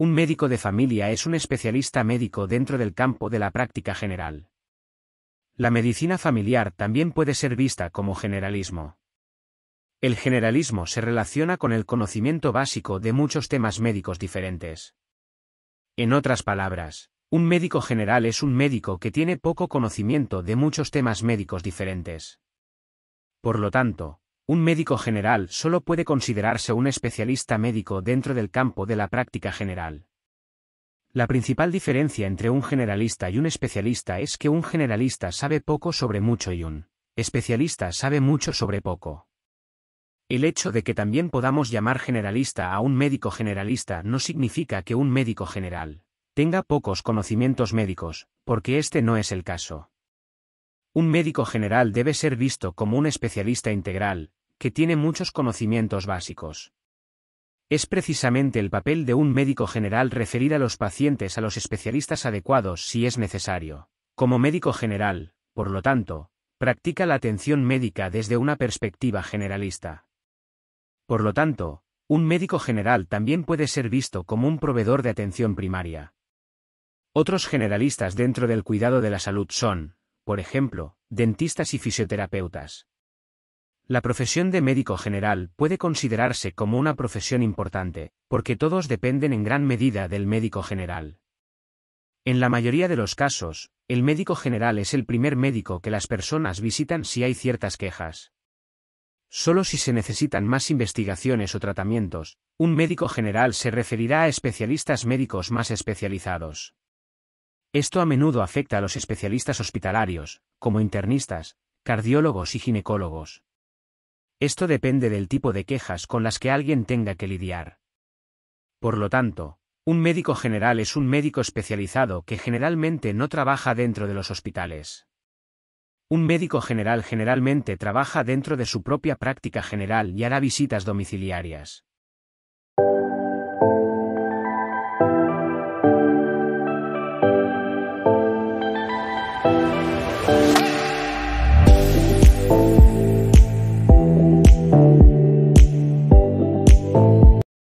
Un médico de familia es un especialista médico dentro del campo de la práctica general. La medicina familiar también puede ser vista como generalismo. El generalismo se relaciona con el conocimiento básico de muchos temas médicos diferentes. En otras palabras, un médico general es un médico que tiene poco conocimiento de muchos temas médicos diferentes. Por lo tanto, un médico general solo puede considerarse un especialista médico dentro del campo de la práctica general. La principal diferencia entre un generalista y un especialista es que un generalista sabe poco sobre mucho y un especialista sabe mucho sobre poco. El hecho de que también podamos llamar generalista a un médico generalista no significa que un médico general tenga pocos conocimientos médicos, porque este no es el caso. Un médico general debe ser visto como un especialista integral, que tiene muchos conocimientos básicos. Es precisamente el papel de un médico general referir a los pacientes a los especialistas adecuados si es necesario. Como médico general, por lo tanto, practica la atención médica desde una perspectiva generalista. Por lo tanto, un médico general también puede ser visto como un proveedor de atención primaria. Otros generalistas dentro del cuidado de la salud son, por ejemplo, dentistas y fisioterapeutas. La profesión de médico general puede considerarse como una profesión importante, porque todos dependen en gran medida del médico general. En la mayoría de los casos, el médico general es el primer médico que las personas visitan si hay ciertas quejas. Solo si se necesitan más investigaciones o tratamientos, un médico general se referirá a especialistas médicos más especializados. Esto a menudo afecta a los especialistas hospitalarios, como internistas, cardiólogos y ginecólogos. Esto depende del tipo de quejas con las que alguien tenga que lidiar. Por lo tanto, un médico general es un médico especializado que generalmente no trabaja dentro de los hospitales. Un médico general generalmente trabaja dentro de su propia práctica general y hará visitas domiciliarias.